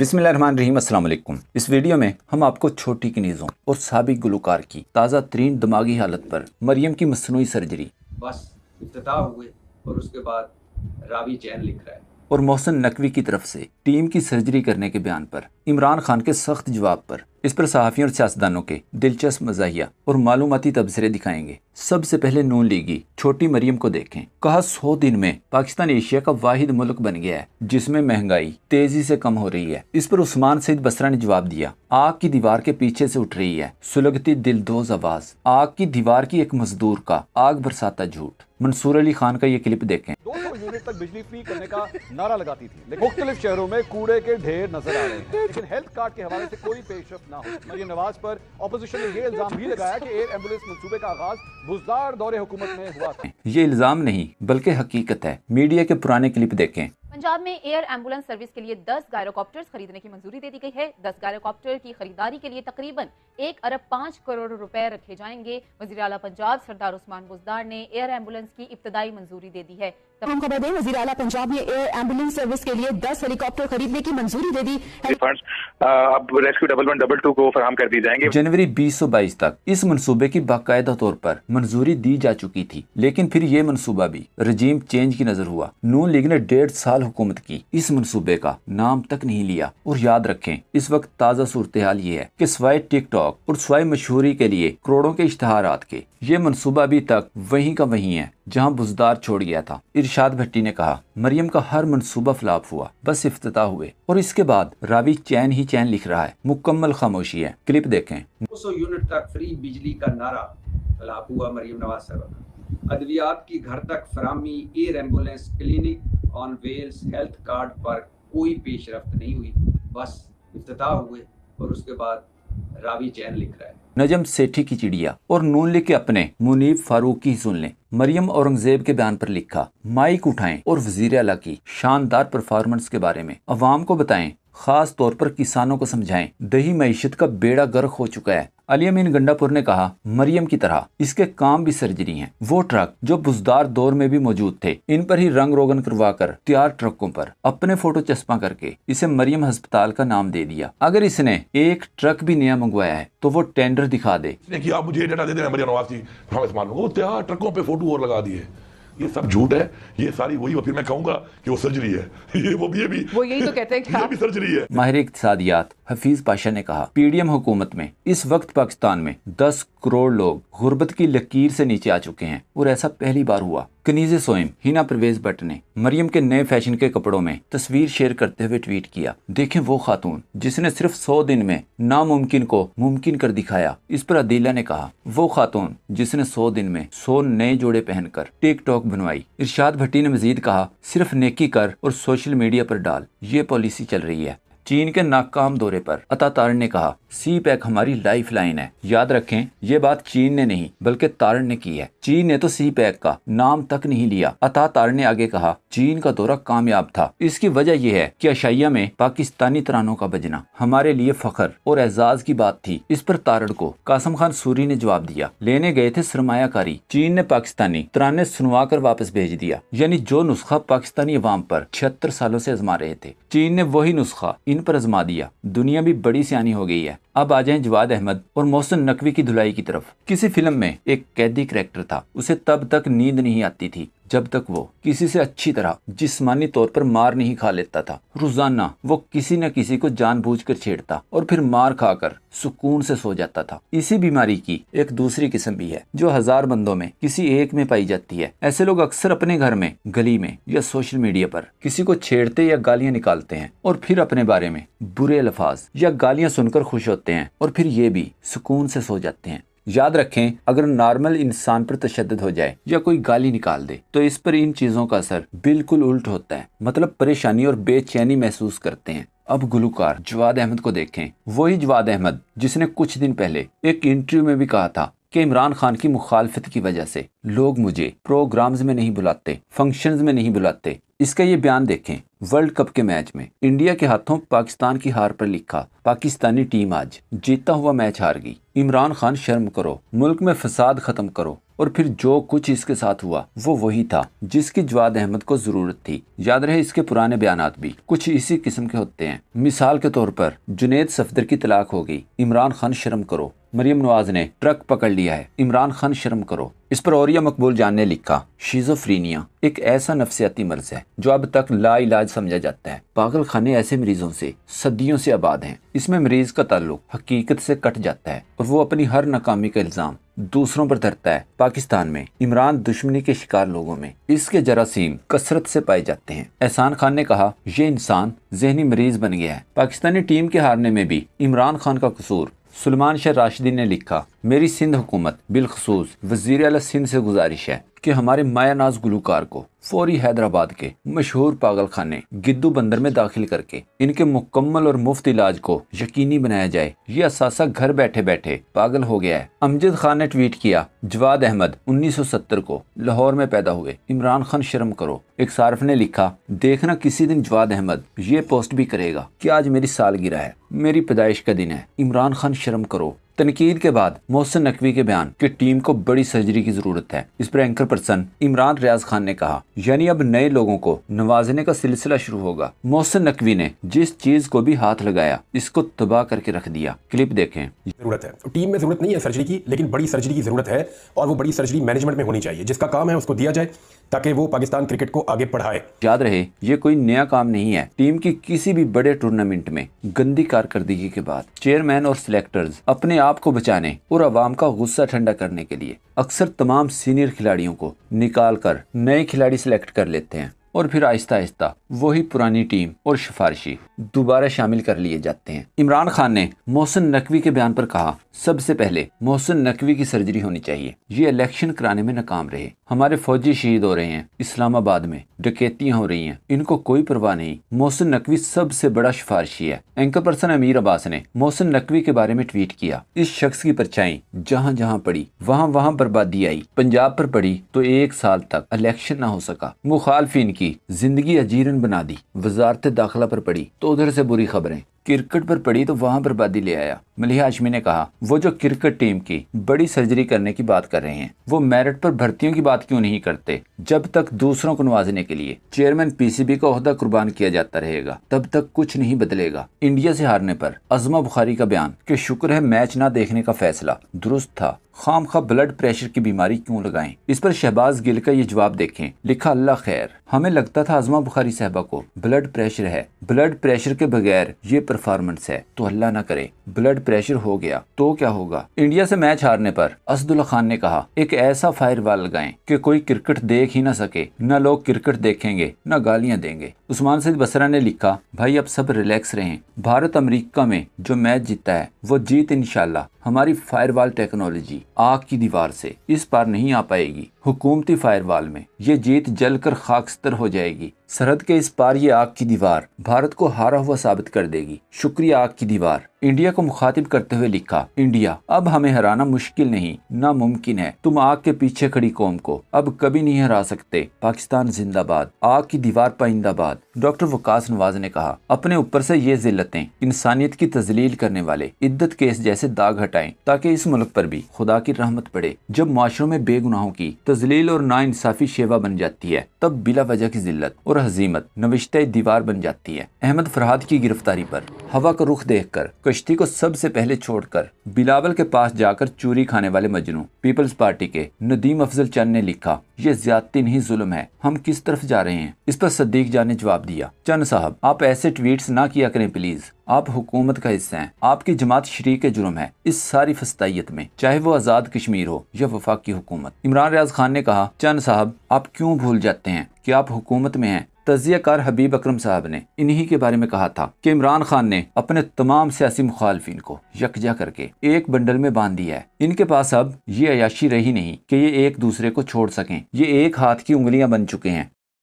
रहीम अल्लाम इस वीडियो में हम आपको छोटी कनीज़ों और सबक गुलकार की ताज़ा तरीन दिमागी हालत पर मरियम की मसनू सर्जरी बस इब्तदा हुए और उसके बाद रावी जैन लिख रहा है और मोहसन नकवी की तरफ से टीम की सर्जरी करने के बयान पर इमरान खान के सख्त जवाब पर इस पर सहाफ़ियों और सियासतदानों के दिलचस्प मजाया और मालूमती तबसरे दिखाएंगे सबसे पहले नून लीगी छोटी मरियम को देखें कहा सौ दिन में पाकिस्तान एशिया का वाहिद मुल्क बन गया है जिसमें महंगाई तेजी से कम हो रही है इस पर उस्मान सईद बसरा ने जवाब दिया आग की दीवार के पीछे से उठ रही है सुलगती दिलदोज आवाज आग की दीवार की एक मजदूर का आग बरसाता झूठ मंसूर अली खान का ये क्लिप देखें यूनिट तक बिजली फ्री करने का नारा लगाती थी मुख्तलिफ शहरों में कूड़े के ढेर नजर आ रहे हैं लेकिन हेल्थ कार्ड के हवाले से कोई ना हो मरियम नवाज पर अपोजिशन ने यह इल्जाम भी लगाया कि एयर एम्बुलेंस मनसूबे का आगाज बुजदार दौरे हुकूमत में हुआ था ये इल्जाम नहीं बल्कि हकीकत है मीडिया के पुराने क्लिप देखें पंजाब में एयर एम्बुलेंस सर्विस के लिए 10 गायरोकॉप्टर्स खरीदने की मंजूरी दे दी गई है 10 गायरोकॉप्टर की खरीदारी के लिए तकरीबन एक अरब पाँच करोड़ रुपए रखे जाएंगे वजी अला पंजाब सरदार उस्मान बुजदार ने एयर एम्बुलेंस की इब्तदाई मंजूरी दे दी है तमाम खबर दें वजी अला पंजाब ने एयर एम्बुलेंस सर्विस के लिए दस हेलीकॉप्टर खरीदने की मंजूरी दे दी फंड अब rescue double one double two को फराम कर दी जाएंगे जनवरी बीस सौ बाईस तक इस मनसूबे की बाकायदा तौर पर मंजूरी दी जा चुकी थी लेकिन फिर ये मनसूबा भी रजीम चेंज की नजर हुआ नून लीग ने डेढ़ साल हुकूमत की इस मनसूबे का नाम तक नहीं लिया और याद रखे इस वक्त ताज़ा सूरत हाल ये है की स्वाई टिकटॉक और स्वाई मशहूरी के लिए करोड़ों के इश्तहार के ये मनसूबा अभी तक वही का वही है जहाँ बुजदार छोड़ गया था इरशाद भट्टी ने कहा मरियम का हर मनसूबा फ्लाप हुआ बस अफ्तः हुए और इसके बाद रावी चैन ही चैन लिख रहा है मुकम्मल खामोशी है क्लिप देखें सौ यूनिट तक फ्री बिजली का नारा फ्लाप हुआ मरियम नवाज साहबा का अद्वियात की घर तक फरामी air ambulance clinic on wheels health card पर कोई पेशरफ नहीं हुई बस अफ्तः हुए और उसके बाद रावी चैन लिख रहा है नजम सेठी की चिड़िया और नून लिख के अपने मुनीब फारूक की सुन लें मरियम औरंगजेब के बयान पर लिखा माइक उठाएं और वजीर अला की शानदार परफॉर्मेंस के बारे में अवाम को बताएं खास तौर पर किसानों को समझाएं दही मीशत का बेड़ा गर्क हो चुका है अलियामीन गंडापुर ने कहा मरियम की तरह इसके काम भी सर्जरी हैं वो ट्रक जो बुजदार दौर में भी मौजूद थे इन पर ही रंग रोगन करवा कर तैयार ट्रकों पर अपने फोटो चस्पा करके इसे मरियम अस्पताल का नाम दे दिया अगर इसने एक ट्रक भी नया मंगवाया है तो वो टेंडर दिखा दे आप मुझे ये सब झूठ है ये सारी वही फिर मैं कहूंगा कि वो सर्जरी है ये वो ये भी वो यही तो कहते हैं कि ये भी सर्जरी है माहिर इकतियात हफीज पाशा ने कहा पीडीएम हुकूमत में इस वक्त पाकिस्तान में 10 करोड़ लोग गुर्बत की लकीर से नीचे आ चुके हैं और ऐसा पहली बार हुआ कनीज सोयम हिना परवेज भट्ट ने मरियम के नए फैशन के कपड़ों में तस्वीर शेयर करते हुए ट्वीट किया देखें वो खातून जिसने सिर्फ सौ दिन में नामुमकिन को मुमकिन कर दिखाया इस पर अदीला ने कहा वो खातून जिसने सौ दिन में सौ नए जोड़े पहनकर टिकटॉक बनवाई इरशाद भट्टी ने मजीद कहा सिर्फ नेकी कर और सोशल मीडिया पर डाल ये पॉलिसी चल रही है चीन के नाकाम दौरे पर अता तारण ने कहा सी पैक हमारी लाइफ लाइन है याद रखें ये बात चीन ने नहीं बल्कि तारण ने की है चीन ने तो सी पैक का नाम तक नहीं लिया अता तारण ने आगे कहा चीन का दौरा कामयाब था इसकी वजह यह है कि अशाइया में पाकिस्तानी तरानों का बजना हमारे लिए फखर और एजाज की बात थी इस पर तारण को कासम खान सूरी ने जवाब दिया लेने गए थे सरमायाकारी चीन ने पाकिस्तानी तराने सुनवा कर वापस भेज दिया यानी जो नुस्खा पाकिस्तानी अवाम पर छिहत्तर सालों से आजमा रहे थे चीन ने वही नुस्खा पर आजमा दिया दुनिया भी बड़ी सियानी हो गई है अब आ जाए जवाद अहमद और मोहसिन नकवी की धुलाई की तरफ किसी फिल्म में एक कैदी करेक्टर था उसे तब तक नींद नहीं आती थी जब तक वो किसी से अच्छी तरह जिस्मानी तौर पर मार नहीं खा लेता था रोजाना वो किसी न किसी को जानबूझकर छेड़ता और फिर मार खाकर सुकून से सो जाता था इसी बीमारी की एक दूसरी किस्म भी है जो हजार बंदों में किसी एक में पाई जाती है ऐसे लोग अक्सर अपने घर में गली में या सोशल मीडिया पर किसी को छेड़ते या गालियां निकालते हैं और फिर अपने बारे में बुरे अल्फाज या गालियां सुनकर खुश होते होते हैं और फिर ये भी सुकून से सो जाते हैं याद रखें अगर नॉर्मल इंसान पर तशद हो जाए या कोई गाली निकाल दे तो इस पर इन चीज़ों का असर बिल्कुल उल्ट होता है मतलब परेशानी और बेचैनी महसूस करते हैं अब गुलकार जवाद अहमद को देखें वही जवाद अहमद जिसने कुछ दिन पहले एक इंटरव्यू में भी कहा था कि इमरान खान की मुखालफत की वजह से लोग मुझे प्रोग्राम्स में नहीं बुलाते फंक्शंस में नहीं बुलाते इसका ये बयान देखें वर्ल्ड कप के मैच में इंडिया के हाथों पाकिस्तान की हार पर लिखा पाकिस्तानी टीम आज जीता हुआ मैच हार गई इमरान खान शर्म करो मुल्क में फसाद खत्म करो और फिर जो कुछ इसके साथ हुआ वो वही था जिसकी जवाद अहमद को जरूरत थी याद रहे इसके पुराने बयान भी कुछ इसी किस्म के होते हैं मिसाल के तौर पर जुनेद सफदर की तलाक हो गई इमरान खान शर्म करो मरियम नवाज ने ट्रक पकड़ लिया है इमरान खान शर्म करो इस पर औरिया मकबूल जान ने लिखा शीजोफ्रीनिया एक ऐसा नफसियाती मर्ज है जो अब तक ला इलाज समझा जाता है पागल खाने ऐसे मरीजों से सदियों से आबाद हैं इसमें मरीज का ताल्लुक हकीकत से कट जाता है और वो अपनी हर नाकामी का इल्ज़ाम दूसरों पर धरता है पाकिस्तान में इमरान दुश्मनी के शिकार लोगों में इसके जरासीम कसरत से पाए जाते हैं एहसान खान ने कहा यह इंसान जहनी मरीज बन गया है पाकिस्तानी टीम के हारने में भी इमरान खान का कसूर सलमान शाह राशिदीन ने लिखा मेरी सिंध हुकूमत बिलखसूस वजीर सिंध से गुजारिश है कि हमारे मायानाज गुलूकार को फौरी हैदराबाद के मशहूर पागल खाने गिद्दू बंदर में दाखिल करके इनके मुकम्मल और मुफ्त इलाज को यकीनी बनाया जाए ये असासा घर बैठे बैठे पागल हो गया है अमजद खान ने ट्वीट किया जवाद अहमद 1970 को लाहौर में पैदा हुए इमरान खान शर्म करो एक सार्फ ने लिखा देखना किसी दिन जवाद अहमद ये पोस्ट भी करेगा की आज मेरी सालगिरह है मेरी पैदाइश का दिन है इमरान खान शर्म करो तनकीद के बाद मोहसिन नकवी के बयान की टीम को बड़ी सर्जरी की जरूरत है इस पर एंकर पर्सन इमरान रियाज खान ने कहा यानी अब नए लोगों को नवाजने का सिलसिला शुरू होगा मोहसिन नकवी ने जिस चीज को भी हाथ लगाया इसको तबाह करके रख दिया क्लिप देखें जरूरत है तो टीम में जरूरत नहीं है सर्जरी की लेकिन बड़ी सर्जरी की जरूरत है और वो बड़ी सर्जरी मैनेजमेंट में होनी चाहिए जिसका काम है उसको दिया जाए ताकि वो पाकिस्तान क्रिकेट को आगे बढ़ाए याद रहे ये कोई नया काम नहीं है टीम की किसी भी बड़े टूर्नामेंट में गंदी कारकर्दगी के बाद चेयरमैन और सिलेक्टर्स अपने आप को बचाने और आवाम का गुस्सा ठंडा करने के लिए अक्सर तमाम सीनियर खिलाड़ियों को निकाल कर नए खिलाड़ी सिलेक्ट कर लेते हैं और फिर आहिस्ता आहिस्ता वही पुरानी टीम और सिफारशी दोबारा शामिल कर लिए जाते हैं इमरान खान ने मोहसिन नकवी के बयान पर कहा सबसे पहले मोहसिन नकवी की सर्जरी होनी चाहिए ये इलेक्शन कराने में नाकाम रहे हमारे फौजी शहीद हो रहे हैं इस्लामाबाद में डकैतियाँ हो रही हैं इनको कोई परवाह नहीं मोहसिन नकवी सबसे बड़ा सिफारशी है एंकर पर्सन अमीर अब्बास ने मोहसिन नकवी के बारे में ट्वीट किया इस शख्स की परछाई जहाँ जहाँ पड़ी वहाँ वहाँ बर्बादी आई पंजाब पर पड़ी तो एक साल तक इलेक्शन न हो सका मुखालफिन की की जिंदगी अजीरन बना दी वजारत दाखिला पर पड़ी तो उधर से बुरी खबरें क्रिकेट पर पड़ी तो वहाँ बर्बादी ले आया मलिह हाशमी ने कहा वो जो क्रिकेट टीम की बड़ी सर्जरी करने की बात कर रहे हैं वो मेरिट पर भर्तियों की बात क्यों नहीं करते जब तक दूसरों को नवाजने के लिए चेयरमैन पीसीबी का अहदा कुर्बान किया जाता रहेगा तब तक कुछ नहीं बदलेगा इंडिया से हारने पर अजमा बुखारी का बयान कि शुक्र है मैच ना देखने का फैसला दुरुस्त था खाम खा ब्लड प्रेशर की बीमारी क्यों लगाएं इस पर शहबाज गिल का ये जवाब देखें लिखा अल्लाह खैर हमें लगता था अजमा बुखारी साहबा को ब्लड प्रेशर है ब्लड प्रेशर के बगैर ये पर परफॉर्मेंस है तो हल्ला ना करे ब्लड प्रेशर हो गया तो क्या होगा इंडिया से मैच हारने पर असदुल्ला खान ने कहा एक ऐसा फायर वाल लगाए की कोई क्रिकेट देख ही ना सके न लोग क्रिकेट देखेंगे न गालियाँ देंगे उस्मान सईद बसरा ने लिखा भाई अब सब रिलैक्स रहें भारत अमेरिका में जो मैच जीता है वो जीत इनशाला हमारी फायरवाल टेक्नोलॉजी आग की दीवार से इस पार नहीं आ पाएगी हुकूमती फायरवाल में ये जीत जल कर खाकस्तर हो जाएगी सरहद के इस पार ये आग की दीवार भारत को हारा हुआ साबित कर देगी शुक्रिया आग की दीवार इंडिया को मुखातिब करते हुए लिखा इंडिया अब हमें हराना मुश्किल नहीं नामुमकिन है तुम आग के पीछे खड़ी कौम को अब कभी नहीं हरा सकते पाकिस्तान जिंदाबाद आग की दीवार पाइंदाबाद बाद डॉक्टर वकास नवाज ने कहा अपने ऊपर से ये जिल्लतें इंसानियत की तजलील करने वाले इद्दत केस जैसे दाग हटाएं ताकि इस मुल्क पर भी खुदा की रहमत पड़े जब माशरों में बेगुनाहों की तजलील और इंसाफी शेवा बन जाती है तब बिला वजह की जिल्लत और हजीमत नविश्त दीवार बन जाती है अहमद फरहाद की गिरफ्तारी पर हवा का रुख देख कर कश्ती को सबसे पहले छोड़कर बिलावल के पास जाकर चूरी खाने वाले मजनू पीपल्स पार्टी के नदीम अफजल चंद ने लिखा ये ज्यादती नहीं जुल्म है हम किस तरफ जा रहे हैं इस पर सदीक जाने जवाब दिया चंद साहब आप ऐसे ट्वीट्स ना किया करें प्लीज आप हुकूमत का हिस्सा हैं आपकी जमात शरीक जुर्म है इस सारी फस्ताइत में चाहे वो आज़ाद कश्मीर हो या वफाक की हुकूमत इमरान रियाज खान ने कहा चंद साहब आप क्यों भूल जाते हैं कि आप हुकूमत में हैं तजियाकार हबीब अक्रम साहब ने इन्हीं के बारे में कहा था कि इमरान खान ने अपने तमाम सियासी मुखालफिन को यकजा करके एक बंडल में बांध दिया है इनके पास अब ये अयाशी रही नहीं कि ये एक दूसरे को छोड़ सकें ये एक हाथ की उंगलियां बन चुके हैं